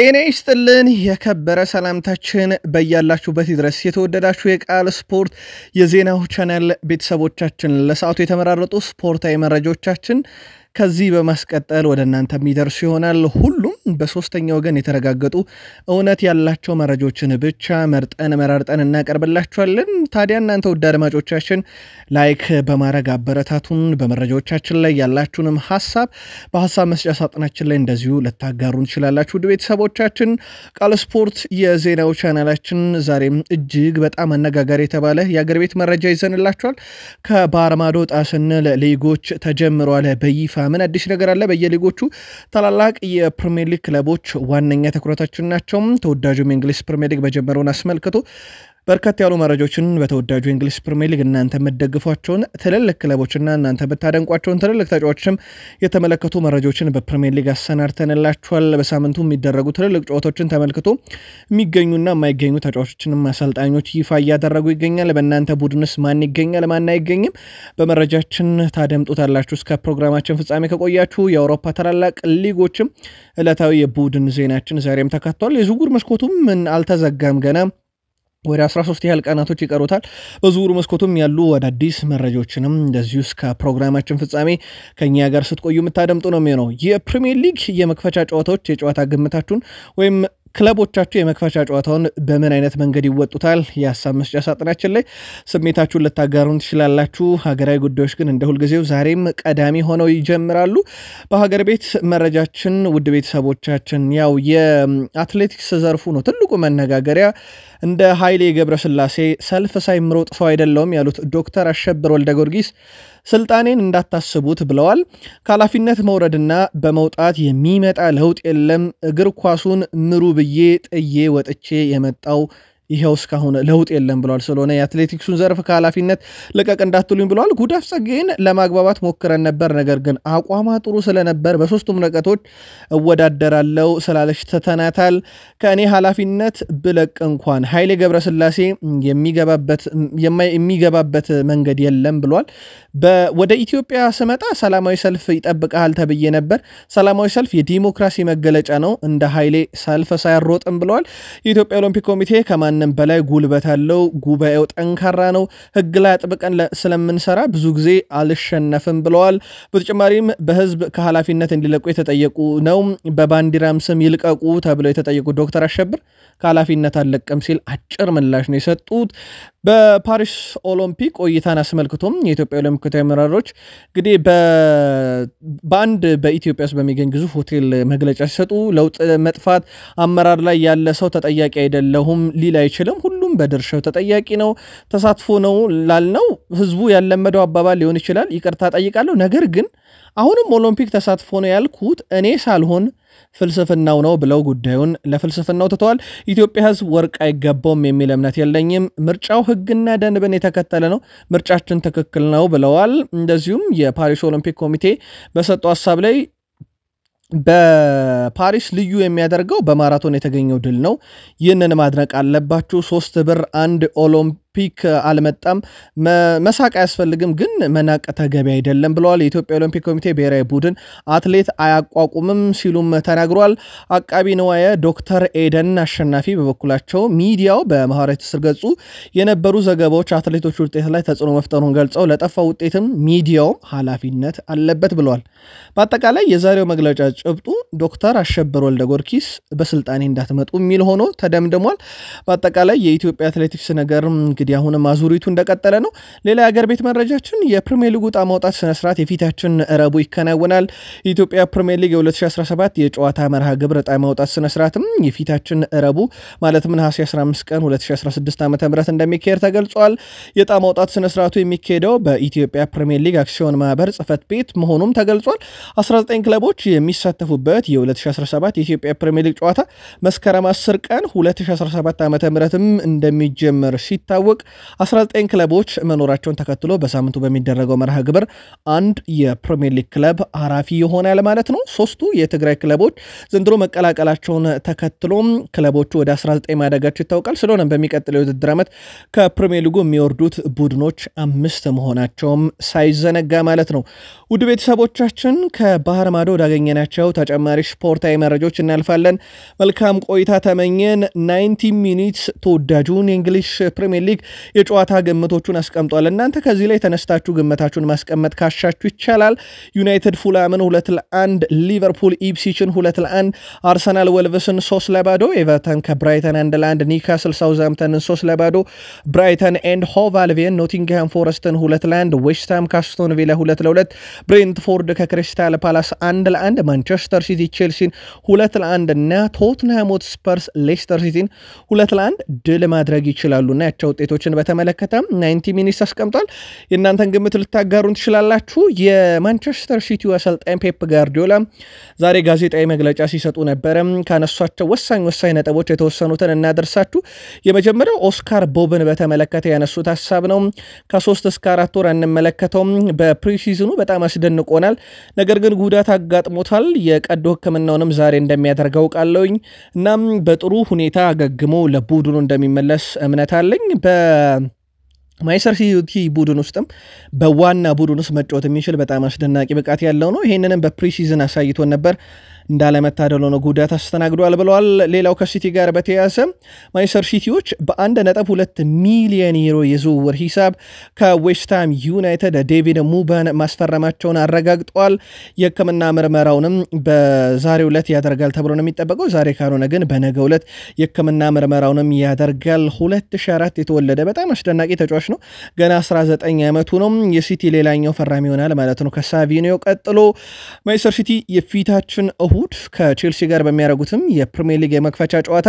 ጤና ይስጥልን የከበረ ሰላምታችን በያላችሁበት ድረስ የተወደዳችሁ የቃል ስፖርት የዜናው ቻናል ቤተሰቦቻችን ለሰዓቱ የተመራረጡ ስፖርታዊ መረጃዎቻችን ከዚህ በማስቀጠል ወደ እናንተ የሚደርሱ ይሆናል። ሁሉም በሶስተኛ ወገን የተረጋገጡ እውነት ያላቸው መረጃዎችን ብቻ መርጠን መራርጠን እናቀርብላችኋለን። ታዲያ እናንተ ውድ አድማጮቻችን ላይክ በማድረግ አበረታቱን። በመረጃዎቻችን ላይ ያላችሁንም ሀሳብ በሀሳብ መስጫ ሳጥናችን ላይ እንደዚሁ ልታጋሩን ትችላላችሁ። ውድ ቤተሰቦቻችን ቃል ስፖርት የዜናው ቻናላችን ዛሬም እጅግ በጣም አነጋጋሪ የተባለ የአገር ቤት መረጃ ይዘንላችኋል። ከባህር ማዶ ሊጎች ተጀምረዋል በይፋ ምን አዲስ ነገር አለ? በየሊጎቹ ታላላቅ የፕሪሚየር ሊግ ክለቦች ዋነኛ ትኩረታችን ናቸው። ተወዳጁም የእንግሊዝ ፕሪሚየር ሊግ በጀመረውን አስመልክቶ በርከት ያሉ መረጃዎችን በተወዳጁ እንግሊዝ ፕሪሚየር ሊግ እናንተ የምትደግፏቸውን ትልልቅ ክለቦችና እናንተ የምታደንቋቸውን ትልልቅ ተጫዋቾችም የተመለከቱ መረጃዎችን በፕሪሚየር ሊግ አሰናድተንላችኋል። በሳምንቱ የሚደረጉ ትልልቅ ጨዋታዎችን ተመልክቶ የሚገኙና የማይገኙ ተጫዋቾችንም አሰልጣኞች ይፋ እያደረጉ ይገኛል። በእናንተ ቡድንስ ማን ይገኛል፣ ማን አይገኝም? በመረጃችን ታደምጡታላችሁ። እስከ ፕሮግራማችን ፍጻሜ ከቆያችሁ የአውሮፓ ታላላቅ ሊጎችም ዕለታዊ የቡድን ዜናችን ዛሬም ተካቷል። የዝውውር መስኮቱም አልተዘጋም ገና ወደ 13 ያህል ቀናቶች ይቀሩታል። በዝውውሩ መስኮቱም ያሉ አዳዲስ መረጃዎችንም እንደዚሁ እስከ ፕሮግራማችን ፍጻሜ ከእኛ ጋር ስትቆዩ የምታደምጡ ነው የሚሆነው። የፕሪሚየር ሊግ የመክፈቻ ጨዋታዎች የጨዋታ ግምታችሁን ወይም ክለቦቻቸው የመክፈቻ ጨዋታውን በምን አይነት መንገድ ይወጡታል? የሀሳብ መስጫ ሳጥናችን ላይ ስሜታችሁን ልታጋሩን ትችላላችሁ። ሀገራዊ ጉዳዮች ግን እንደ ሁልጊዜው ዛሬም ቀዳሚ ሆነው ይጀምራሉ። በሀገር ቤት መረጃችን ውድ ቤተሰቦቻችን፣ ያው የአትሌቲክስ ዘርፉ ነው ትልቁ መነጋገሪያ። እንደ ኃይሌ ገብረስላሴ ሰልፍ ሳይምሮጥ ሰው አይደለውም ያሉት ዶክተር አሸብር ወልደ ጊዮርጊስ ስልጣኔን እንዳታስቡት ብለዋል። ከኃላፊነት መውረድና በመውጣት የሚመጣ ለውጥ የለም። እግር ኳሱን ምሩ ብዬ ጥዬ ወጥቼ የመጣው ይኸው እስካሁን ለውጥ የለም ብሏል። ስለሆነ የአትሌቲክሱን ዘርፍ ከኃላፊነት ልቀቅ እንዳትሉኝ ብለዋል። ጉዳፍ ጸጌን ለማግባባት ሞክረን ነበር፣ ነገር ግን አቋሟ ጥሩ ስለነበር በሶስቱም ርቀቶች እወዳደራለው ስላለች ተተናታል። ከእኔ ኃላፊነት ብለቅ እንኳን ኃይሌ ገብረስላሴ የሚገባበት መንገድ የለም ብሏል። ወደ ኢትዮጵያ ስመጣ ሰላማዊ ሰልፍ ይጠብቀሃል ተብዬ ነበር። ሰላማዊ ሰልፍ የዲሞክራሲ መገለጫ ነው፣ እንደ ኃይሌ ሰልፍ ሳያሮጥም ብለዋል። የኢትዮጵያ ኦሎምፒክ ኮሚቴ ከማን ከማንም በላይ ጉልበት አለው። ጉባኤው ጠንካራ ነው። ህግ ላይ አጥብቀን ስለምንሰራ ብዙ ጊዜ አልሸነፍም ብለዋል። በተጨማሪም በህዝብ ከኃላፊነት እንዲለቁ የተጠየቁ ነው። በባንዲራም ስም ይልቀቁ ተብለው የተጠየቁ ዶክተር አሸብር ከኃላፊነት አልለቅም ሲል አጭር ምላሽ ነው የሰጡት። በፓሪስ ኦሎምፒክ ቆይታን አስመልክቶም የኢትዮጵያ ኦሎምፒክ ተመራሮች እንግዲህ በአንድ በኢትዮጵያ ውስጥ በሚገኝ ግዙፍ ሆቴል መግለጫ ሲሰጡ ለውጥ መጥፋት አመራር ላይ ያለ ሰው ተጠያቂ አይደለሁም ሊል አይችልም፣ ሁሉም በድርሻው ተጠያቂ ነው፣ ተሳትፎ ነው ላልነው ህዝቡ ያለመደው አባባል ሊሆን ይችላል፣ ይቅርታ ጠይቃለሁ። ነገር ግን አሁንም ኦሎምፒክ ተሳትፎ ነው ያልኩት እኔ ሳልሆን ፍልስፍናው ነው ብለው ጉዳዩን ለፍልስፍናው ትተዋል። ኢትዮጵያ ሕዝብ ወርቅ አይገባውም የሚል እምነት የለኝም። ምርጫው ሕግና ደንብን የተከተለ ነው። ምርጫችን ትክክል ነው ብለዋል። እንደዚሁም የፓሪስ ኦሎምፒክ ኮሚቴ በሰጠው ሀሳብ ላይ በፓሪስ ልዩ የሚያደርገው በማራቶን የተገኘው ድል ነው። ይህንን ማድነቅ አለባችሁ። ሶስት ብር አንድ ኦሎምፒክ ፒክ አልመጣም፣ መሳቅ አያስፈልግም፣ ግን መናቅ ተገቢ አይደለም ብለዋል። የኢትዮጵያ ኦሎምፒክ ኮሚቴ ብሔራዊ ቡድን አትሌት አያቋቁምም ሲሉም ተናግሯል። አቃቢ ንዋየ ዶክተር ኤደን አሸናፊ በበኩላቸው ሚዲያው በማህበራዊ ትስስር ገጹ የነበሩ ዘገባዎች አትሌቶች ውጤት ላይ ተጽዕኖ መፍጠሩን ገልጸው ለጠፋው ውጤትም ሚዲያው ኃላፊነት አለበት ብለዋል። በአጠቃላይ የዛሬው መግለጫ ጭብጡ ዶክተር አሸበር ወልደ ጎርኪስ በስልጣኔ እንዳትመጡ የሚል ሆኖ ተደምድሟል። በአጠቃላይ የኢትዮጵያ አትሌቲክስ ነገር እንግዲህ አሁንም አዙሪቱ እንደቀጠለ ነው። ሌላ የአገር ቤት መረጃችን የፕሪሚየር ሊጉ ውጣ ማውጣት ስነስርዓት የፊታችን ረቡ ይከናወናል። የኢትዮጵያ ፕሪሚየር ሊግ የ2017 የጨዋታ መርሃ ግብር እጣ ማውጣት ስነስርዓትም የፊታችን ረቡ ማለትም ነሐሴ 15 ቀን 2016 ዓ ም እንደሚካሄድ ተገልጿል። የእጣ ማውጣት ስነስርዓቱ የሚካሄደው በኢትዮጵያ ፕሪሚየር ሊግ አክሲዮን ማህበር ጽህፈት ቤት መሆኑም ተገልጿል። 19 ክለቦች የሚሳተፉበት የ2017 የኢትዮጵያ ፕሪሚየር ሊግ ጨዋታ መስከረም 10 ቀን 2017 ዓ ም እንደሚጀመር ሲታወቅ ሲታወቅ 19 ክለቦች መኖራቸውን ተከትሎ በሳምንቱ በሚደረገው መርሃ ግብር አንድ የፕሪምየር ሊግ ክለብ አራፊ ይሆናል ማለት ነው። ሶስቱ የትግራይ ክለቦች ዘንድሮ መቀላቀላቸውን ተከትሎ ክለቦቹ ወደ 19 ማደጋቸው ይታወቃል። ስለሆነ በሚቀጥለው የውድድር ዓመት ከፕሪምየር ሊጉ የሚወርዱት ቡድኖች አምስት መሆናቸውም ሳይዘነጋ ማለት ነው። ውድ ቤተሰቦቻችን ከባህር ማዶ ወዳገኘናቸው ተጨማሪ ስፖርታዊ መረጃዎች እናልፋለን። መልካም ቆይታ ተመኘን። 90 ሚኒትስ ተወዳጁን የእንግሊሽ ፕሪምየር ሊግ ሊግ የጨዋታ ግምቶቹን አስቀምጧል። እናንተ ከዚህ ላይ ተነስታችሁ ግምታችሁን ማስቀመጥ ካሻችሁ ይቻላል። ዩናይትድ ፉላምን ሁለት ለአንድ፣ ሊቨርፑል ኢፕሲችን ሁለት ለአንድ፣ አርሰናል ወልቭስን ሶስት ለባዶ፣ ኤቨርተን ከብራይተን አንድ ለአንድ፣ ኒካስል ሳውዝሃምተንን ሶስት ለባዶ፣ ብራይተን ኤንድ ሆቭ አልቬን ኖቲንግሃም ፎረስትን ሁለት ለአንድ፣ ዌስትሃም ካስቶን ቪላ ሁለት ለሁለት፣ ብሬንትፎርድ ከክሪስታል ፓላስ አንድ ለአንድ፣ ማንቸስተር ሲቲ ቼልሲን ሁለት ለአንድ እና ቶትንሃም ሆትስፐርስ ሌስተር ሲቲን ሁለት ለአንድ ድል ማድረግ ይችላሉ ይችላሉና ያቸው ውጤት ውጤቶችን በተመለከተ ናይንቲ ሚኒትስ አስቀምጧል። የእናንተን ግምት ልታጋሩን ትችላላችሁ። የማንቸስተር ሲቲው አሰልጣኝ ፔፕ ጋርዲዮላ ዛሬ ጋዜጣዊ መግለጫ ሲሰጡ ነበረ። ካነሷቸው ወሳኝ ወሳኝ ነጥቦች የተወሰኑትን እናደርሳችሁ። የመጀመሪያው ኦስካር ቦብን በተመለከተ ያነሱት ሀሳብ ነው። ከሶስት እስከ አራት ወር አንመለከተውም። በፕሪሲዝኑ በጣም አስደንቆናል። ነገር ግን ጉዳት አጋጥሞታል። የቀዶ ሕክምናውንም ዛሬ እንደሚያደርገው ቃለውኝ እናም በጥሩ ሁኔታ አገግሞ ለቡድኑ እንደሚመለስ እምነት አለኝ። ማይሰር ሲቲ ቡድን ውስጥም በዋና ቡድን ውስጥ መጫወት የሚችል በጣም አስደናቂ ብቃት ያለው ነው። ይሄንንም በፕሪሲዝን አሳይቶን ነበር። እንዳለመታደል ሆኖ ጉዳት አስተናግዷል ብለዋል። ሌላው ከሲቲ ጋር በተያያዘ ማንችስተር ሲቲዎች በአንድ ነጥብ ሁለት ሚሊየን ዩሮ የዝውውር ሂሳብ ከዌስትሃም ዩናይትድ ዴቪድ ሙበን ማስፈረማቸውን አረጋግጠዋል። የሕክምና ምርመራውንም በዛሬው ዕለት ያደርጋል ተብሎ ነው የሚጠበቀው። ዛሬ ካልሆነ ግን በነገው ዕለት የሕክምና ምርመራውንም ያደርጋል። 2004 የተወለደ በጣም አስደናቂ ተጫዋች ነው። ገና 19 ዓመቱ ነው። የሲቲ ሌላኛው ፈራሚ ይሆናል ማለት ነው ከሳቪኒዮ ቀጥሎ ማንቸስተር ሲቲ የፊታችን እሁ እሁድ ከቼልሲ ጋር በሚያደርጉትም የፕሪሚየር ሊግ የመክፈቻ ጨዋታ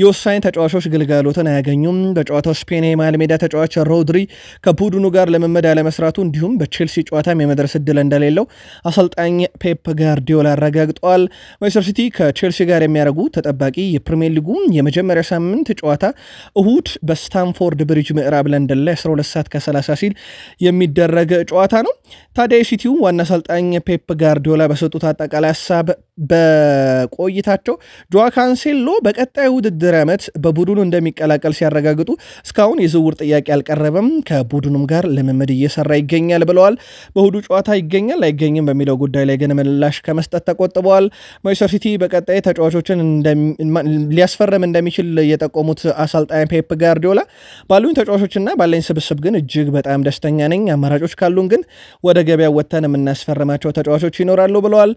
የወሳኝ ተጫዋቾች ግልጋሎትን አያገኙም። በጨዋታው ስፔን የመሃል ሜዳ ተጫዋች ሮድሪ ከቡድኑ ጋር ለመመድ አለመስራቱ እንዲሁም በቼልሲ ጨዋታም የመድረስ እድል እንደሌለው አሰልጣኝ ፔፕ ጋርዲዮላ አረጋግጠዋል። ማንቸስተር ሲቲ ከቼልሲ ጋር የሚያደርጉ ተጠባቂ የፕሪሚየር ሊጉ የመጀመሪያ ሳምንት ጨዋታ እሁድ በስታንፎርድ ብሪጅ ምዕራብ ለንደን ላይ 12 ሰዓት ከ30 ሲል የሚደረግ ጨዋታ ነው። ታዲያ የሲቲው ዋና አሰልጣኝ ፔፕ ጋርዲዮላ በሰጡት አጠቃላይ ሀሳብ በቆይታቸው ጆዋ ካንሴሎ በቀጣይ ውድድር ዓመት በቡድኑ እንደሚቀላቀል ሲያረጋግጡ እስካሁን የዝውውር ጥያቄ አልቀረበም፣ ከቡድኑም ጋር ልምምድ እየሰራ ይገኛል ብለዋል። በእሁዱ ጨዋታ ይገኛል አይገኝም በሚለው ጉዳይ ላይ ግን ምላሽ ከመስጠት ተቆጥበዋል። ማንቸስተር ሲቲ በቀጣይ ተጫዋቾችን ሊያስፈርም እንደሚችል የጠቆሙት አሰልጣኝ ፔፕ ጋርዲዮላ ባሉኝ ተጫዋቾችና ባለኝ ስብስብ ግን እጅግ በጣም ደስተኛ ነኝ። አማራጮች ካሉን ግን ወደ ገበያ ወጥተን የምናስፈርማቸው ተጫዋቾች ይኖራሉ ብለዋል።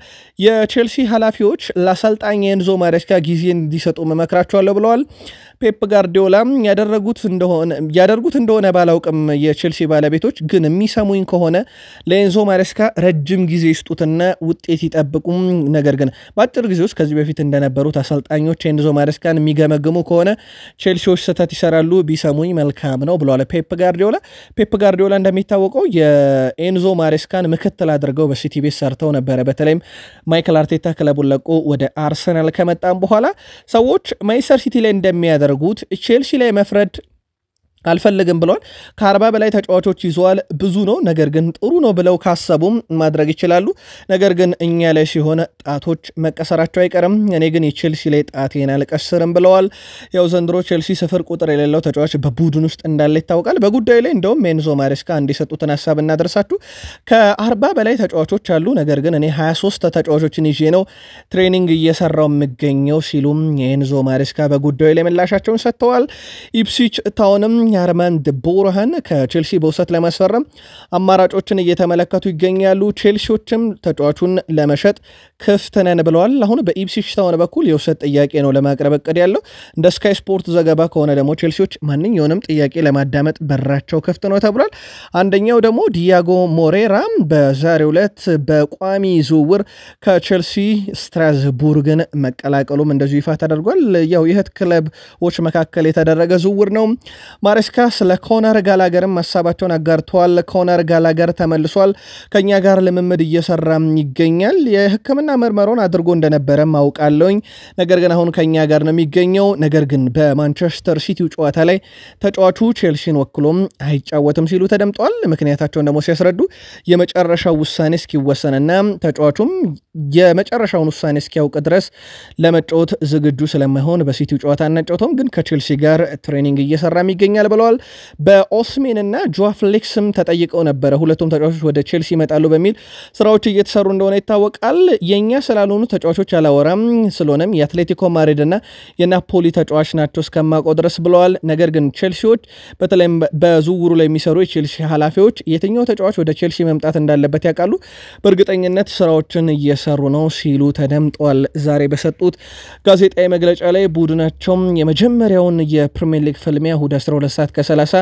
የቼልሲ ኃላፊዎች ለአሰልጣኝ ኤንዞ ማሬስካ ጊዜ እንዲሰጡ መመክራቸዋለሁ ብለዋል። ፔፕ ጋርዲዮላ ያደረጉት እንደሆነ ያደርጉት እንደሆነ ባላውቅም የቼልሲ ባለቤቶች ግን የሚሰሙኝ ከሆነ ለኤንዞ ማሬስካ ረጅም ጊዜ ይስጡትና ውጤት ይጠብቁም። ነገር ግን በአጭር ጊዜ ውስጥ ከዚህ በፊት እንደነበሩት አሰልጣኞች ኤንዞ ማሬስካን የሚገመግሙ ከሆነ ቼልሲዎች ስህተት ይሰራሉ፣ ቢሰሙኝ መልካም ነው ብለዋል ፔፕ ጋርዲዮላ። ፔፕ ጋርዲዮላ እንደሚታወቀው የኤንዞ ማሬስካን ምክትል አድርገው በሲቲ ቤት ሰርተው ነበረ። በተለይም ማይክል አርቴታ ክለቡን ለቆ ወደ አርሰናል ከመጣም በኋላ ሰዎች ማንቸስተር ሲቲ ላይ እንደሚያደር ሲያደርጉት ቼልሲ ላይ መፍረድ አልፈልግም ብለዋል። ከአርባ በላይ ተጫዋቾች ይዘዋል። ብዙ ነው፣ ነገር ግን ጥሩ ነው ብለው ካሰቡም ማድረግ ይችላሉ። ነገር ግን እኛ ላይ ሲሆን ጣቶች መቀሰራቸው አይቀርም። እኔ ግን የቼልሲ ላይ ጣቴን አልቀስርም ብለዋል። ያው ዘንድሮ ቼልሲ ስፍር ቁጥር የሌለው ተጫዋች በቡድን ውስጥ እንዳለ ይታወቃል። በጉዳዩ ላይ እንደውም ኤንዞ ማሬስካ እንዲሰጡትን ሀሳብ እናደርሳችሁ። ከአርባ በላይ ተጫዋቾች አሉ፣ ነገር ግን እኔ 23 ተጫዋቾችን ይዤ ነው ትሬኒንግ እየሰራው የምገኘው ሲሉም የኤንዞ ማሬስካ በጉዳዩ ላይ ምላሻቸውን ሰጥተዋል። ኢፕሲች ታውንም የአርማን ቦርሃን ከቼልሲ በውሰት ለማስፈረም አማራጮችን እየተመለከቱ ይገኛሉ። ቼልሲዎችም ተጫዋቹን ለመሸጥ ክፍት ነን ብለዋል። አሁን በኢፕስዊች ታውን በኩል የውሰት ጥያቄ ነው ለማቅረብ እቅድ ያለው። እንደ ስካይ ስፖርት ዘገባ ከሆነ ደግሞ ቼልሲዎች ማንኛውንም ጥያቄ ለማዳመጥ በራቸው ክፍት ነው ተብሏል። አንደኛው ደግሞ ዲያጎ ሞሬራ በዛሬው ዕለት በቋሚ ዝውውር ከቼልሲ ስትራስቡርግን መቀላቀሉም እንደዚሁ ይፋ ተደርጓል። ያው የእህት ክለቦች መካከል የተደረገ ዝውውር ነው። ማሬስካ ስለ ኮነር ጋላገርም ሀሳባቸውን አጋርተዋል። ኮነር ጋላገር ተመልሷል፣ ከእኛ ጋር ልምምድ እየሰራም ይገኛል የህክምና ጥናትና ምርመራውን አድርጎ እንደነበረም አውቃለውኝ። ነገር ግን አሁን ከኛ ጋር ነው የሚገኘው። ነገር ግን በማንቸስተር ሲቲው ጨዋታ ላይ ተጫዋቹ ቼልሲን ወክሎም አይጫወትም ሲሉ ተደምጠዋል። ምክንያታቸውን ደግሞ ሲያስረዱ የመጨረሻው ውሳኔ እስኪወሰንና ተጫዋቹም የመጨረሻውን ውሳኔ እስኪያውቅ ድረስ ለመጫወት ዝግጁ ስለማይሆን በሲቲው ጨዋታ አናጫውተውም፣ ግን ከቼልሲ ጋር ትሬኒንግ እየሰራም ይገኛል ብለዋል። በኦስሜንና ጆዋ ፍሌክስም ተጠይቀው ነበረ። ሁለቱም ተጫዋቾች ወደ ቼልሲ ይመጣሉ በሚል ስራዎች እየተሰሩ እንደሆነ ይታወቃል። ጤነኛ ስላልሆኑ ተጫዋቾች አላወራም። ስለሆነም የአትሌቲኮ ማድሪድና የናፖሊ ተጫዋች ናቸው እስከማውቀው ድረስ ብለዋል። ነገር ግን ቼልሲዎች በተለይም በዝውውሩ ላይ የሚሰሩ የቼልሲ ኃላፊዎች የትኛው ተጫዋች ወደ ቼልሲ መምጣት እንዳለበት ያውቃሉ፣ በእርግጠኝነት ስራዎችን እየሰሩ ነው ሲሉ ተደምጠዋል። ዛሬ በሰጡት ጋዜጣዊ መግለጫ ላይ ቡድናቸውም የመጀመሪያውን የፕሪሚየር ሊግ ፍልሚያ እሁድ 12 ሰዓት ከ30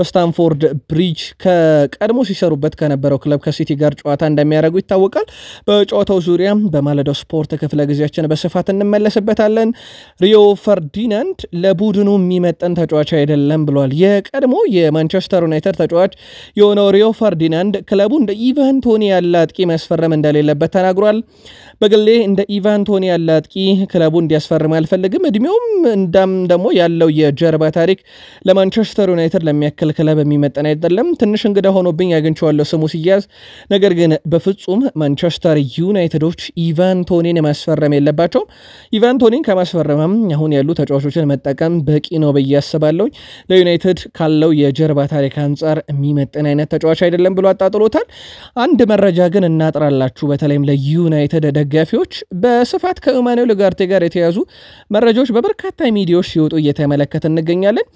በስታንፎርድ ብሪጅ ከቀድሞ ሲሰሩበት ከነበረው ክለብ ከሲቲ ጋር ጨዋታ እንደሚያደርጉ ይታወቃል። በጨዋታው ዙሪያ በማለዳው ስፖርት ክፍለ ጊዜያችን በስፋት እንመለስበታለን። ሪዮ ፈርዲናንድ ለቡድኑ የሚመጠን ተጫዋች አይደለም ብሏል። የቀድሞ የማንቸስተር ዩናይትድ ተጫዋች የሆነው ሪዮ ፈርዲናንድ ክለቡ እንደ ኢቫን ቶኒ ያለ አጥቂ ማስፈረም እንደሌለበት ተናግሯል። በግሌ እንደ ኢቫን ቶኒ ያለ አጥቂ ክለቡ እንዲያስፈርም አልፈልግም። እድሜውም እንዳም ደግሞ ያለው የጀርባ ታሪክ ለማንቸስተር ዩናይትድ ለሚያክል ክለብ የሚመጠን አይደለም። ትንሽ እንግዳ ሆኖብኝ አግኝቼዋለሁ ስሙ ሲያዝ። ነገር ግን በፍጹም ማንቸስተር ዩናይትዶች ተጫዋቾች ኢቫን ቶኒን ማስፈረም የለባቸውም። ኢቫን ቶኒን ከማስፈረመም አሁን ያሉ ተጫዋቾችን መጠቀም በቂ ነው ብዬ አስባለሁ። ለዩናይትድ ካለው የጀርባ ታሪክ አንጻር የሚመጥን አይነት ተጫዋች አይደለም ብሎ አጣጥሎታል። አንድ መረጃ ግን እናጥራላችሁ፣ በተለይም ለዩናይትድ ደጋፊዎች በስፋት ከኢማኑኤል ኡጋርቴ ጋር የተያዙ መረጃዎች በበርካታ ሚዲያዎች ሲወጡ እየተመለከት እንገኛለን።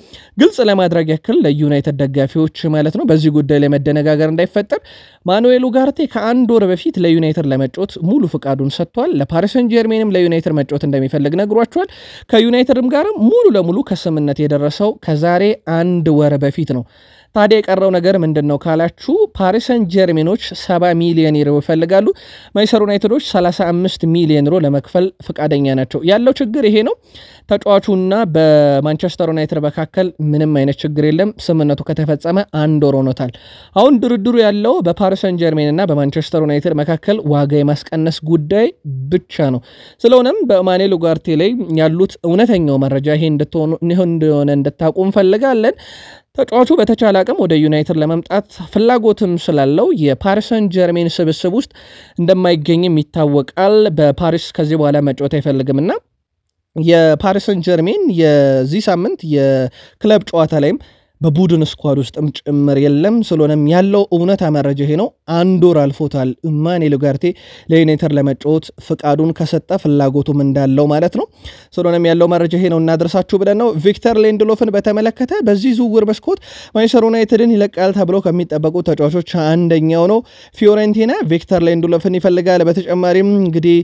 ግልጽ ለማድረግ ያክል ለዩናይትድ ደጋፊዎች ማለት ነው በዚህ ጉዳይ ላይ መደነጋገር እንዳይፈጠር ማኑኤል ኡጋርቴ ከአንድ ወር በፊት ለዩናይትድ ለመጮት ሙሉ ፍቃዱን ሰጥቷል። ለፓሪሰን ጀርሜንም ለዩናይትድ መጫወት እንደሚፈልግ ነግሯቸዋል። ከዩናይትድም ጋር ሙሉ ለሙሉ ከስምነት የደረሰው ከዛሬ አንድ ወር በፊት ነው። ታዲያ የቀረው ነገር ምንድን ነው ካላችሁ ፓሪሰን ጀርሜኖች 70 ሚሊዮን ዩሮ ይፈልጋሉ። ማንቸስተር ዩናይትዶች 35 ሚሊዮን ዩሮ ለመክፈል ፈቃደኛ ናቸው። ያለው ችግር ይሄ ነው። ተጫዋቹና በማንቸስተር ዩናይትድ መካከል ምንም አይነት ችግር የለም። ስምነቱ ከተፈጸመ አንድ ወር ሆኖታል። አሁን ድርድሩ ያለው በፓሪሰን ጀርሜንና በማንቸስተር ዩናይትድ መካከል ዋጋ የማስቀነስ ጉዳይ ብቻ ነው። ስለሆነም በማኑኤል ኡጋርቴ ላይ ያሉት እውነተኛው መረጃ ይሄ እንደሆነ እንድታውቁ እንፈልጋለን። ተጫዋቹ በተቻለ አቅም ወደ ዩናይትድ ለመምጣት ፍላጎትም ስላለው የፓሪሰን ጀርሜን ስብስብ ውስጥ እንደማይገኝም ይታወቃል። በፓሪስ ከዚህ በኋላ መጫወት አይፈልግምና የፓሪሰን ጀርሜን የዚህ ሳምንት የክለብ ጨዋታ ላይም በቡድን ስኳድ ውስጥም ጭምር የለም። ስለሆነም ያለው እውነታ መረጃ ይሄ ነው። አንድ ወር አልፎታል ኢማኑኤል ኡጋርቴ ለዩናይትድ ለመጫወት ፍቃዱን ከሰጠ ፍላጎቱም እንዳለው ማለት ነው። ስለሆነም ያለው መረጃ ይሄ ነው እናደርሳችሁ ብለን ነው። ቪክተር ሌንድሎፍን በተመለከተ በዚህ ዝውውር መስኮት ማንቸስተር ዩናይትድን ይለቃል ተብሎ ከሚጠበቁ ተጫዋቾች አንደኛው ነው። ፊዮሬንቲና ቪክተር ሌንድሎፍን ይፈልጋል። በተጨማሪም እንግዲህ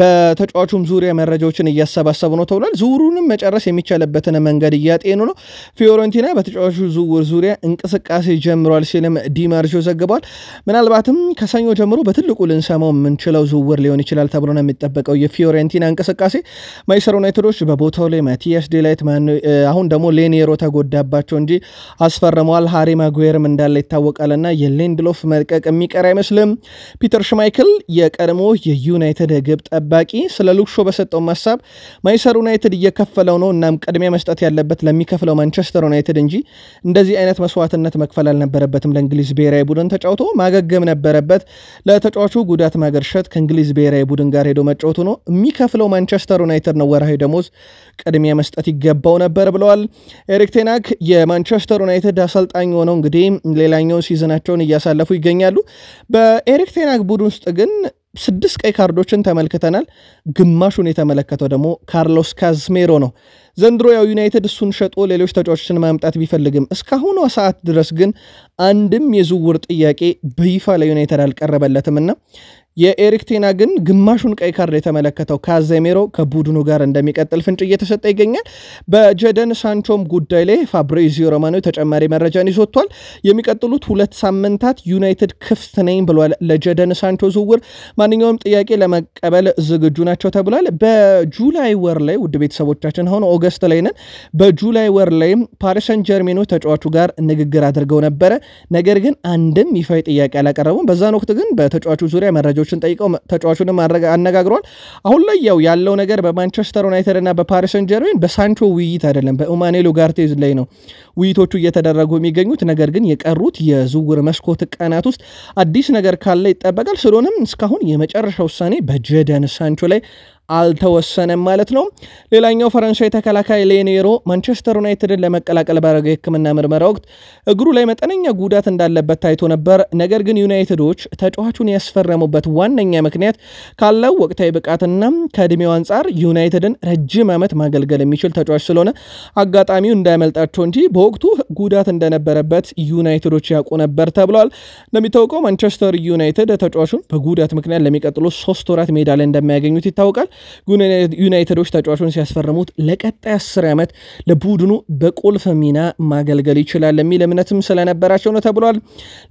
በተጫዋቹም ዙሪያ መረጃዎችን እያሰባሰቡ ነው ተብሏል። ዝውውሩንም መጨረስ የሚቻልበትን መንገድ እያጤኑ ነው። ፊዮሬንቲና በተጫዋቹ ዝውውር ዙሪያ እንቅስቃሴ ጀምሯል ሲልም ዲማርጆ ዘግቧል። ምናልባትም ከሰኞ ጀምሮ በትልቁ ልንሰማው የምንችለው ዝውውር ሊሆን ይችላል ተብሎ ነው የሚጠበቀው የፊዮሬንቲና እንቅስቃሴ። ማይሰር ዩናይትዶች በቦታው ላይ ማቲያስ ዴላይት፣ አሁን ደግሞ ሌኔሮ ተጎዳባቸው እንጂ አስፈርመዋል። ሃሪ ማጉዌርም እንዳለ ይታወቃል እና የሌንድሎፍ መልቀቅ የሚቀር አይመስልም። ፒተር ሽማይክል የቀድሞ የዩናይትድ ግብ ጠባቂ ስለ ሉክሾ በሰጠው ማሳብ ማይሰር ዩናይትድ እየከፈለው ነው እናም ቅድሚያ መስጠት ያለበት ለሚከፍለው ማንቸስተር ዩናይትድ እንጂ እንደዚህ አይነት መስዋዕትነት መክፈል አልነበረበትም። ለእንግሊዝ ብሔራዊ ቡድን ተጫውቶ ማገገም ነበረበት። ለተጫዋቹ ጉዳት ማገርሸት ከእንግሊዝ ብሔራዊ ቡድን ጋር ሄዶ መጫወቱ ነው የሚከፍለው። ማንቸስተር ዩናይትድ ነው ወርሃዊ ደሞዝ ቅድሚያ መስጠት ይገባው ነበር ብለዋል። ኤሪክ ቴናክ የማንቸስተር ዩናይትድ አሰልጣኝ ሆነው እንግዲህ ሌላኛውን ሲዝናቸውን እያሳለፉ ይገኛሉ። በኤሪክ ቴናክ ቡድን ውስጥ ግን ስድስት ቀይ ካርዶችን ተመልክተናል። ግማሹን የተመለከተው ደግሞ ካርሎስ ካዝሜሮ ነው። ዘንድሮ ያው ዩናይትድ እሱን ሸጦ ሌሎች ተጫዋቾችን ማምጣት ቢፈልግም እስካሁኗ ሰዓት ድረስ ግን አንድም የዝውውር ጥያቄ በይፋ ለዩናይትድ አልቀረበለትምና የኤሪክ ቴና ግን ግማሹን ቀይ ካርድ የተመለከተው ካዜሜሮ ከቡድኑ ጋር እንደሚቀጥል ፍንጭ እየተሰጠ ይገኛል። በጀደን ሳንቾም ጉዳይ ላይ ፋብሪዚዮ ሮማኖ ተጨማሪ መረጃን ይዞቷል። የሚቀጥሉት ሁለት ሳምንታት ዩናይትድ ክፍት ነኝ ብሏል። ለጀደን ሳንቾ ዝውውር ማንኛውም ጥያቄ ለመቀበል ዝግጁ ናቸው ተብሏል። በጁላይ ወር ላይ ውድ ቤተሰቦቻችን አሁን ኦገስት ላይ ነን። በጁላይ ወር ላይ ፓሪሰን ጀርሜኖ ተጫዋቹ ጋር ንግግር አድርገው ነበረ። ነገር ግን አንድም ይፋዊ ጥያቄ አላቀረቡም። በዛን ወቅት ግን በተጫዋቹ ዙሪያ መረጃዎች ጥያቄዎችን ጠይቀው ተጫዋቹንም አነጋግሯል። አሁን ላይ ያው ያለው ነገር በማንቸስተር ዩናይትድ እና በፓሪሰን ጀርሜን በሳንቾ ውይይት አይደለም፣ በኡማኔ ጋርቴዝ ላይ ነው ውይይቶቹ እየተደረጉ የሚገኙት። ነገር ግን የቀሩት የዝውውር መስኮት ቀናት ውስጥ አዲስ ነገር ካለ ይጠበቃል። ስለሆነም እስካሁን የመጨረሻ ውሳኔ በጀደን ሳንቾ ላይ አልተወሰነም ማለት ነው። ሌላኛው ፈረንሳይ ተከላካይ ሌኔሮ ማንቸስተር ዩናይትድን ለመቀላቀል ባረገ የሕክምና ምርመራ ወቅት እግሩ ላይ መጠነኛ ጉዳት እንዳለበት ታይቶ ነበር። ነገር ግን ዩናይትዶች ተጫዋቹን ያስፈረሙበት ዋነኛ ምክንያት ካለው ወቅታዊ ብቃትና ከእድሜው አንጻር ዩናይትድን ረጅም ዓመት ማገልገል የሚችል ተጫዋች ስለሆነ አጋጣሚው እንዳያመልጣቸው እንጂ በወቅቱ ጉዳት እንደነበረበት ዩናይትዶች ያውቁ ነበር ተብሏል። እንደሚታወቀው ማንቸስተር ዩናይትድ ተጫዋቹን በጉዳት ምክንያት ለሚቀጥሉ ሶስት ወራት ሜዳ ላይ እንደማያገኙት ይታወቃል። ዩናይትዶች ተጫዋቹን ሲያስፈርሙት ለቀጣይ አስር ዓመት ለቡድኑ በቁልፍ ሚና ማገልገል ይችላል የሚል እምነትም ስለነበራቸው ነው ተብሏል።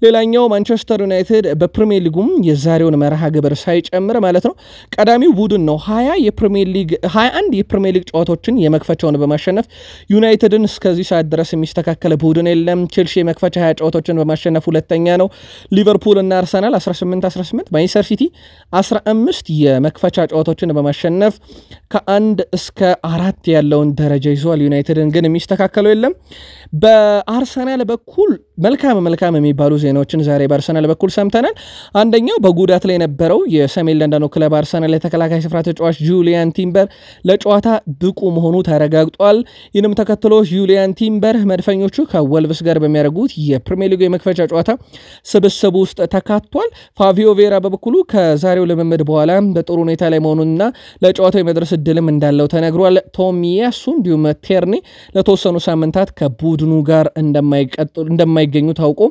ሌላኛው ማንቸስተር ዩናይትድ በፕሪሚየር ሊጉም የዛሬውን መርሃ ግብር ሳይጨምር ማለት ነው ቀዳሚው ቡድን ነው። ሀያ የፕሪሚየር ሊግ ሀያ አንድ የፕሪሚየር ሊግ ጨዋታዎችን የመክፈቻውን በማሸነፍ ዩናይትድን እስከዚህ ሰዓት ድረስ የሚስተካከለ ቡድን የለም። ቼልሲ የመክፈቻ ሀያ ጨዋታዎችን በማሸነፍ ሁለተኛ ነው። ሊቨርፑል እና አርሰናል 18 18 ማንቸስተር ሲቲ 15 የመክፈቻ ጨዋታዎችን በማሸነፍ በማሸነፍ ከአንድ እስከ አራት ያለውን ደረጃ ይዟል። ዩናይትድን ግን የሚስተካከለው የለም። በአርሰናል በኩል መልካም መልካም የሚባሉ ዜናዎችን ዛሬ በአርሰናል በኩል ሰምተናል። አንደኛው በጉዳት ላይ የነበረው የሰሜን ለንደኑ ክለብ አርሰናል የተከላካይ ስፍራ ተጫዋች ጁሊያን ቲምበር ለጨዋታ ብቁ መሆኑ ተረጋግጧል። ይህንም ተከትሎ ጁሊያን ቲምበር መድፈኞቹ ከወልቭስ ጋር በሚያደርጉት የፕሪሚየር ሊግ የመክፈቻ ጨዋታ ስብስብ ውስጥ ተካቷል። ፋቪዮ ቬራ በበኩሉ ከዛሬው ልምምድ በኋላ በጥሩ ሁኔታ ላይ መሆኑንና ለጨዋታው የመድረስ እድልም እንዳለው ተነግሯል። ቶሚያሱ እንዲሁም ቴርኒ ለተወሰኑ ሳምንታት ከቡድኑ ጋር እንደማይገኙ ታውቆ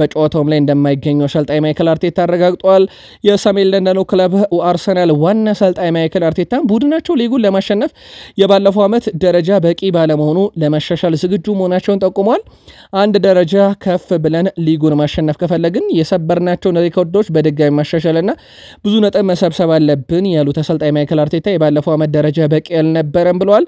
በጨዋታውም ላይ እንደማይገኙ አሰልጣኝ ማይክል አርቴታ አረጋግጠዋል። የሰሜን ለንደኑ ክለብ አርሰናል ዋና አሰልጣኝ ማይክል አርቴታ ቡድናቸው ሊጉን ለማሸነፍ የባለፈው ዓመት ደረጃ በቂ ባለመሆኑ ለመሻሻል ዝግጁ መሆናቸውን ጠቁመዋል። አንድ ደረጃ ከፍ ብለን ሊጉን ማሸነፍ ከፈለግን የሰበርናቸውን ሪኮርዶች በድጋሚ ማሻሻልና ብዙ ነጥብ መሰብሰብ አለብን ያሉት አሰልጣኝ ማይክል አርቴታ የባለፈው ዓመት ደረጃ በቂ አልነበረም ብለዋል።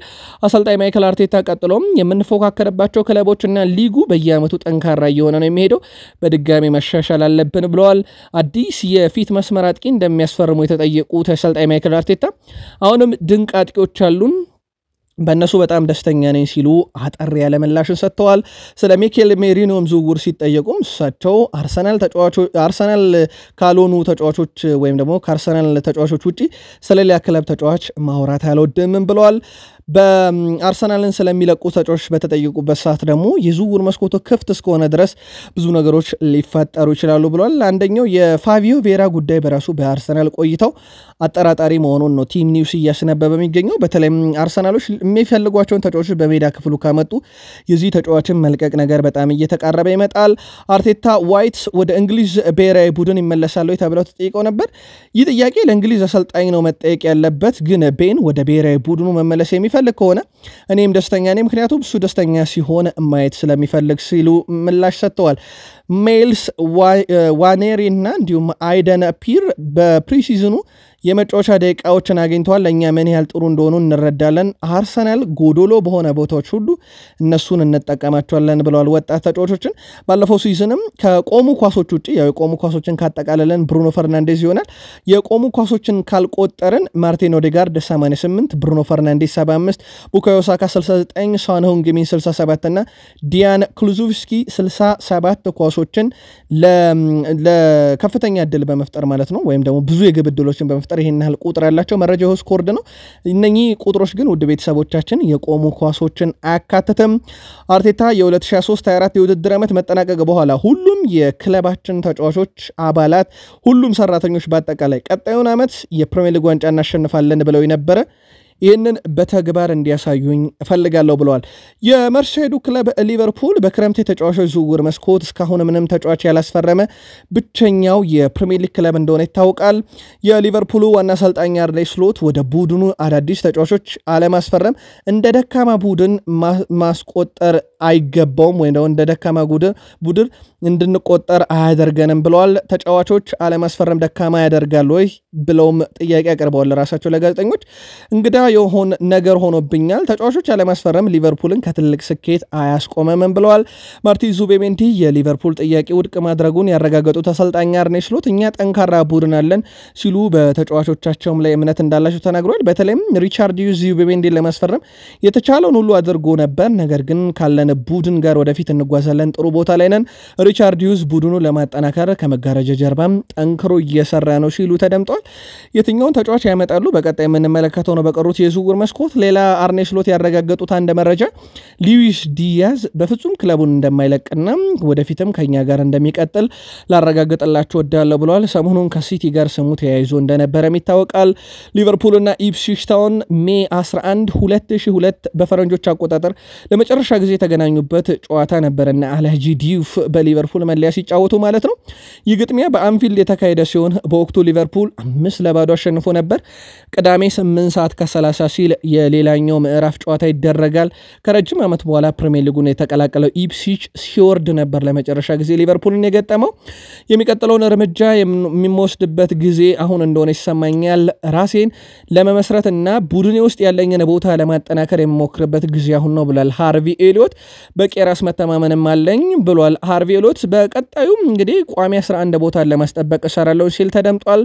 አሰልጣኝ ማይክል አርቴታ ቀጥሎም የምንፎካከርባቸው ክለቦችና ሊጉ በየዓመቱ ጠንካራ እየሆነ ነው የሚሄደው፣ በድጋሚ መሻሻል አለብን ብለዋል። አዲስ የፊት መስመር አጥቂ እንደሚያስፈርሙ የተጠየቁት አሰልጣኝ ማይክል አርቴታ አሁንም ድንቅ አጥቂዎች አሉን በእነሱ በጣም ደስተኛ ነኝ ሲሉ አጠር ያለ ምላሽን ሰጥተዋል። ስለ ሚኬል ሜሪኖም ዝውውር ሲጠየቁም እሳቸው አርሰናል አርሰናል ካልሆኑ ተጫዋቾች ወይም ደግሞ ከአርሰናል ተጫዋቾች ውጭ ስለሌላ ክለብ ተጫዋች ማውራት አልወድምም ብለዋል። በአርሰናልን ስለሚለቁ ተጫዋቾች በተጠየቁበት ሰዓት ደግሞ የዝውውር መስኮቱ ክፍት እስከሆነ ድረስ ብዙ ነገሮች ሊፈጠሩ ይችላሉ ብሏል። አንደኛው የፋቪዮ ቬራ ጉዳይ በራሱ በአርሰናል ቆይታው አጠራጣሪ መሆኑን ነው ቲም ኒውስ እያስነበበ የሚገኘው። በተለይም አርሰናሎች የሚፈልጓቸውን ተጫዋቾች በሜዳ ክፍሉ ካመጡ የዚህ ተጫዋችን መልቀቅ ነገር በጣም እየተቃረበ ይመጣል። አርቴታ ዋይት ወደ እንግሊዝ ብሔራዊ ቡድን ይመለሳሉ ተብለው ተጠይቀው ነበር። ይህ ጥያቄ ለእንግሊዝ አሰልጣኝ ነው መጠየቅ ያለበት፣ ግን ቤን ወደ ብሔራዊ ቡድኑ መመለስ የሚ የሚፈልግ ከሆነ እኔም ደስተኛ ነኝ፣ ምክንያቱም እሱ ደስተኛ ሲሆን ማየት ስለሚፈልግ ሲሉ ምላሽ ሰጥተዋል። ሜልስ ዋኔሪ እና እንዲሁም አይደን ፒር በፕሪሲዝኑ የመጫወቻ ደቂቃዎችን አግኝተዋል። እኛ ምን ያህል ጥሩ እንደሆኑ እንረዳለን። አርሰናል ጎዶሎ በሆነ ቦታዎች ሁሉ እነሱን እንጠቀማቸዋለን ብለዋል ወጣት ተጫዋቾችን። ባለፈው ሲዝንም ከቆሙ ኳሶች ውጭ ያው የቆሙ ኳሶችን ካጠቃለለን ብሩኖ ፈርናንዴዝ ይሆናል። የቆሙ ኳሶችን ካልቆጠርን ማርቲን ኦዴጋርድ 88፣ ብሩኖ ፈርናንዴዝ 75፣ ቡካዮ ሳካ 69፣ ሳንሆንግሚን 67 እና ዲያን ክሉዙቭስኪ 67 ኳሶችን ለከፍተኛ እድል በመፍጠር ማለት ነው ወይም ደግሞ ብዙ የግብ እድሎችን በመፍጠር ለመፍጠር ይህን ያህል ቁጥር ያላቸው መረጃ የሆስ ነው። እነኚህ ቁጥሮች ግን ውድ ቤተሰቦቻችን የቆሙ ኳሶችን አያካትትም። አርቴታ የ2023/24 የውድድር ዓመት መጠናቀቅ በኋላ ሁሉም የክለባችን ተጫዋቾች አባላት፣ ሁሉም ሰራተኞች በአጠቃላይ ቀጣዩን ዓመት የፕሪሚየር ሊግ ዋንጫ እናሸንፋለን ብለው ነበረ። ይህንን በተግባር እንዲያሳዩኝ እፈልጋለሁ ብለዋል። የመርሴዱ ክለብ ሊቨርፑል በክረምት የተጫዋቾች ዝውውር መስኮት እስካሁን ምንም ተጫዋች ያላስፈረመ ብቸኛው የፕሪሚየር ሊግ ክለብ እንደሆነ ይታወቃል። የሊቨርፑሉ ዋና አሰልጣኝ አርኔ ስሎት ወደ ቡድኑ አዳዲስ ተጫዋቾች አለማስፈረም እንደ ደካማ ቡድን ማስቆጠር አይገባውም ወይም ደግሞ እንደ ደካማ ቡድን እንድንቆጠር አያደርገንም ብለዋል። ተጫዋቾች አለማስፈረም ደካማ ያደርጋል ወይ ብለውም ጥያቄ አቅርበዋል ለራሳቸው ለጋዜጠኞች። እንግዳ የሆን ነገር ሆኖብኛል። ተጫዋቾች አለማስፈረም ሊቨርፑልን ከትልቅ ስኬት አያስቆመምም ብለዋል። ማርቲን ዙቤሜንዲ የሊቨርፑል ጥያቄ ውድቅ ማድረጉን ያረጋገጡት አሰልጣኝ አርኔ ስሎት እኛ ጠንካራ ቡድን አለን ሲሉ በተጫዋቾቻቸውም ላይ እምነት እንዳላቸው ተናግረዋል። በተለይም ሪቻርድ ዙቤሜንዲን ለማስፈረም የተቻለውን ሁሉ አድርጎ ነበር። ነገር ግን ካለን ቡድን ጋር ወደፊት እንጓዛለን። ጥሩ ቦታ ላይ ነን ሪቻርድ ሂውዝ ቡድኑ ለማጠናከር ከመጋረጃ ጀርባም ጠንክሮ እየሰራ ነው ሲሉ ተደምጧል። የትኛውን ተጫዋች ያመጣሉ በቀጣይ የምንመለከተው ነው። በቀሩት የዝውውር መስኮት ሌላ አርኔ ስሎት ያረጋገጡት አንድ መረጃ ሊዊስ ዲያዝ በፍጹም ክለቡን እንደማይለቅና ወደፊትም ከኛ ጋር እንደሚቀጥል ላረጋግጥላችሁ ወዳለሁ ብለዋል። ሰሞኑን ከሲቲ ጋር ስሙ ተያይዞ እንደነበረም ይታወቃል። ሊቨርፑልና ኢፕስዊች ታውን ሜ 11 2002 በፈረንጆች አቆጣጠር ለመጨረሻ ጊዜ የተገናኙበት ጨዋታ ነበረና አለጂ ዲዩፍ በሊቨር ሊቨርፑል መለያ ሲጫወቱ ማለት ነው። ይህ ግጥሚያ በአንፊልድ የተካሄደ ሲሆን በወቅቱ ሊቨርፑል አምስት ለባዶ አሸንፎ ነበር። ቅዳሜ 8 ሰዓት ከ30 ሲል የሌላኛው ምዕራፍ ጨዋታ ይደረጋል። ከረጅም ዓመት በኋላ ፕሪሚየር ሊጉን የተቀላቀለው ኢፕሲች ሲወርድ ነበር ለመጨረሻ ጊዜ ሊቨርፑልን የገጠመው። የሚቀጥለውን እርምጃ የሚወስድበት ጊዜ አሁን እንደሆነ ይሰማኛል። ራሴን ለመመስረት እና ቡድኔ ውስጥ ያለኝን ቦታ ለማጠናከር የሚሞክርበት ጊዜ አሁን ነው ብሏል ሃርቪ ኤሊዮት። በቂ የራስ መተማመንም አለኝ ብሏል ሃርቪ ኤሊዮት። ኤሊዮት በቀጣዩም እንግዲህ ቋሚ 11 ቦታን ለማስጠበቅ እሰራለሁ ሲል ተደምጧል።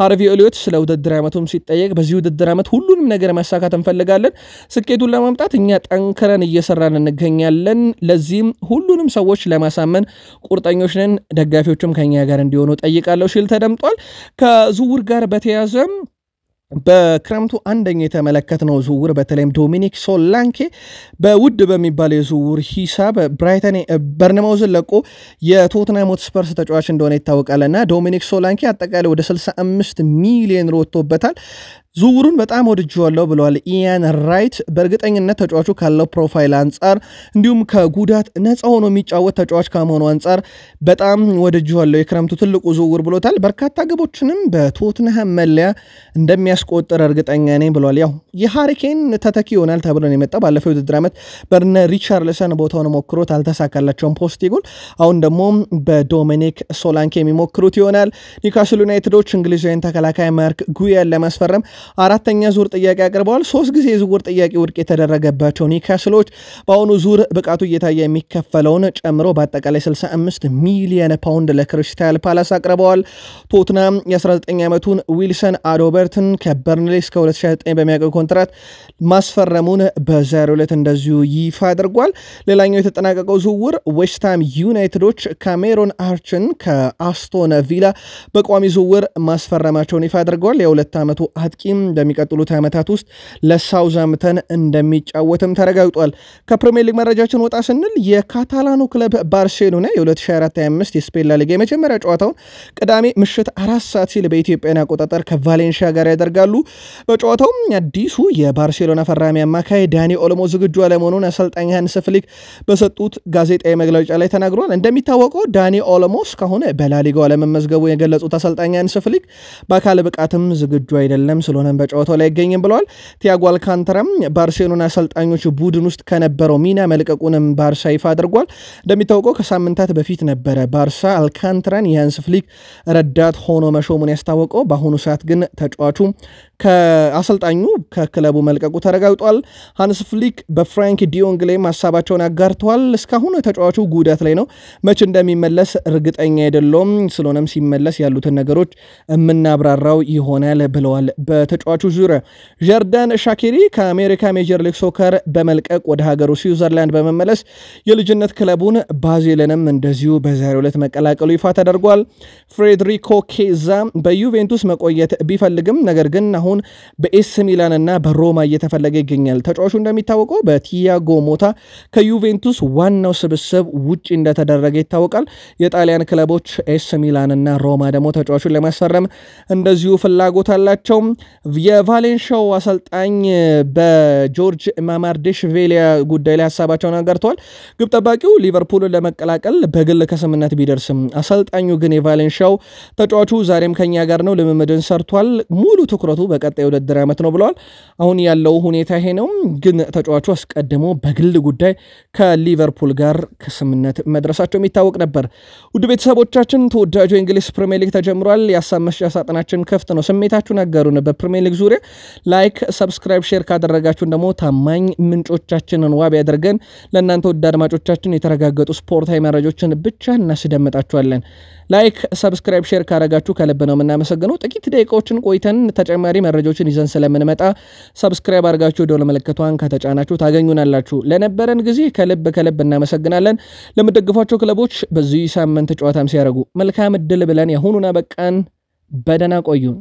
ሃርቪ ኤሊዮት ስለ ውድድር ዓመቱም ሲጠየቅ በዚህ ውድድር ዓመት ሁሉንም ነገር ማሳካት እንፈልጋለን፣ ስኬቱን ለማምጣት እኛ ጠንክረን እየሰራን እንገኛለን። ለዚህም ሁሉንም ሰዎች ለማሳመን ቁርጠኞች ነን፣ ደጋፊዎችም ከኛ ጋር እንዲሆኑ ጠይቃለሁ ሲል ተደምጧል። ከዝውውር ጋር በተያያዘም በክረምቱ አንደኛ የተመለከትነው ዝውውር በተለይም ዶሚኒክ ሶላንኬ በውድ በሚባል የዝውውር ሂሳብ ብራይተን በርነማውዝን ለቆ የቶትናም ሆትስፐርስ ተጫዋች እንደሆነ ይታወቃል እና ዶሚኒክ ሶላንኬ አጠቃላይ ወደ 65 ሚሊዮን ሮቶበታል። ዝውውሩን በጣም ወድጄዋለሁ ብለዋል ኢያን ራይት። በእርግጠኝነት ተጫዋቹ ካለው ፕሮፋይል አንጻር እንዲሁም ከጉዳት ነፃ ሆኖ የሚጫወት ተጫዋች ከመሆኑ አንጻር በጣም ወድጄዋለሁ፣ የክረምቱ ትልቁ ዝውውር ብሎታል። በርካታ ግቦችንም በቶትንሃም መለያ እንደሚያስቆጥር እርግጠኛ ነኝ ብለዋል። ያው የሃሪኬን ተተኪ ይሆናል ተብሎ ነው የመጣው። ባለፈው ውድድር ዓመት በርነ ሪቻርልሰን ቦታውን ሞክሮት አልተሳካላቸውም ፖስቴጎል። አሁን ደግሞ በዶሚኒክ ሶላንኬ የሚሞክሩት ይሆናል። ኒውካስል ዩናይትዶች እንግሊዛዊን ተከላካይ ማርክ ጉያን ለማስፈረም አራተኛ ዙር ጥያቄ አቅርበዋል። ሶስት ጊዜ የዝውውር ጥያቄ ውድቅ የተደረገባቸው ኒካስሎች በአሁኑ ዙር ብቃቱ እየታየ የሚከፈለውን ጨምሮ በአጠቃላይ 65 ሚሊየን ፓውንድ ለክሪስታል ፓላስ አቅርበዋል። ቶትናም የ19 ዓመቱን ዊልሰን አዶበርትን ከበርንሌ እስከ 2029 በሚያቀው ኮንትራት ማስፈረሙን በዛሬው ዕለት እንደዚሁ ይፋ አድርጓል። ሌላኛው የተጠናቀቀው ዝውውር ዌስትሃም ዩናይትዶች ካሜሮን አርችን ከአስቶን ቪላ በቋሚ ዝውውር ማስፈረማቸውን ይፋ አድርገዋል። የሁለት ዓመቱ አጥቂ በሚቀጥሉት ዓመታት ውስጥ ለሳውዛምተን እንደሚጫወትም ተረጋግጧል። ከፕሪሚየር ሊግ መረጃችን ወጣ ስንል የካታላኑ ክለብ ባርሴሎና የ2024/25 የስፔን ላሊጋ የመጀመሪያ ጨዋታውን ቅዳሜ ምሽት አራት ሰዓት ሲል በኢትዮጵያን አቆጣጠር ከቫሌንሺያ ጋር ያደርጋሉ። በጨዋታውም አዲሱ የባርሴሎና ፈራሚ አማካይ ዳኒ ኦሎሞ ዝግጁ አለመሆኑን አሰልጣኝ ሃንሲ ፍሊክ በሰጡት ጋዜጣዊ መግለጫ ላይ ተናግሯል። እንደሚታወቀው ዳኒ ኦሎሞ እስካሁን በላሊጋው አለመመዝገቡ የገለጹት አሰልጣኝ ሃንሲ ፍሊክ በአካል ብቃትም ዝግጁ አይደለም ስለሆነ ባርሴሎናን በጨዋታው ላይ አይገኝም ብለዋል። ቲያጎ አልካንተራም ባርሴሎና አሰልጣኞች ቡድን ውስጥ ከነበረው ሚና መልቀቁንም ባርሳ ይፋ አድርጓል። እንደሚታወቀው ከሳምንታት በፊት ነበረ ባርሳ አልካንትራን የሃንስ ፍሊክ ረዳት ሆኖ መሾሙን ያስታወቀው። በአሁኑ ሰዓት ግን ተጫዋቹ ከአሰልጣኙ ከክለቡ መልቀቁ ተረጋግጧል። ሃንስ ፍሊክ በፍራንክ ዲዮንግ ላይም ሀሳባቸውን አጋርተዋል። እስካሁን ተጫዋቹ ጉዳት ላይ ነው። መች እንደሚመለስ እርግጠኛ አይደለውም። ስለሆነም ሲመለስ ያሉትን ነገሮች የምናብራራው ይሆናል ብለዋል። በተጫዋቹ ዙሪያ ጀርዳን ሻኪሪ ከአሜሪካ ሜጀር ሊግ ሶከር በመልቀቅ ወደ ሀገሩ ስዊዘርላንድ በመመለስ የልጅነት ክለቡን ባዜልንም እንደዚሁ በዛሬው ዕለት መቀላቀሉ ይፋ ተደርጓል። ፍሬድሪኮ ኬዛ በዩቬንቱስ መቆየት ቢፈልግም ነገር ግን አሁን በኤስ ሚላን እና በሮማ እየተፈለገ ይገኛል። ተጫዋቹ እንደሚታወቀው በቲያጎ ሞታ ከዩቬንቱስ ዋናው ስብስብ ውጭ እንደተደረገ ይታወቃል። የጣሊያን ክለቦች ኤስ ሚላን እና ሮማ ደግሞ ተጫዋቹን ለማስፈረም እንደዚሁ ፍላጎት አላቸው። የቫሌንሻው አሰልጣኝ በጆርጅ ማማርዴሽቪሊ ጉዳይ ላይ ሀሳባቸውን አጋርተዋል። ግብ ጠባቂው ሊቨርፑልን ለመቀላቀል በግል ከስምነት ቢደርስም አሰልጣኙ ግን የቫሌንሻው ተጫዋቹ ዛሬም ከኛ ጋር ነው፣ ልምምድን ሰርቷል፣ ሙሉ ትኩረቱ በቀጣይ ውድድር ዓመት ነው ብለዋል። አሁን ያለው ሁኔታ ይሄ ነው፣ ግን ተጫዋቹ አስቀድሞ በግል ጉዳይ ከሊቨርፑል ጋር ከስምነት መድረሳቸው የሚታወቅ ነበር። ውድ ቤተሰቦቻችን ተወዳጁ የእንግሊዝ ፕሪሚየር ሊግ ተጀምሯል። የሀሳብ መስጫ ሳጥናችን ክፍት ነው። ነገሩን አጋሩን። ፕሪሚየር ሊግ ዙሪያ ላይክ፣ ሰብስክራይብ፣ ሼር ካደረጋችሁን ደግሞ ታማኝ ምንጮቻችንን ዋቢ አድርገን ለእናንተ ውድ አድማጮቻችን የተረጋገጡ ስፖርታዊ መረጃዎችን ብቻ እናስደምጣችኋለን። ላይክ፣ ሰብስክራይብ፣ ሼር ካደረጋችሁ ከልብ ነው የምናመሰግነው። ጥቂት ደቂቃዎችን ቆይተን ተጨማሪ መረጃዎችን ይዘን ስለምንመጣ ሰብስክራይብ አድርጋችሁ ደወል ምልክቷን ከተጫናችሁ ታገኙናላችሁ። ለነበረን ጊዜ ከልብ ከልብ እናመሰግናለን። ለምደግፏቸው ክለቦች በዚህ ሳምንት ጨዋታም ሲያደርጉ መልካም እድል ብለን የአሁኑን አበቃን። በደህና ቆዩን።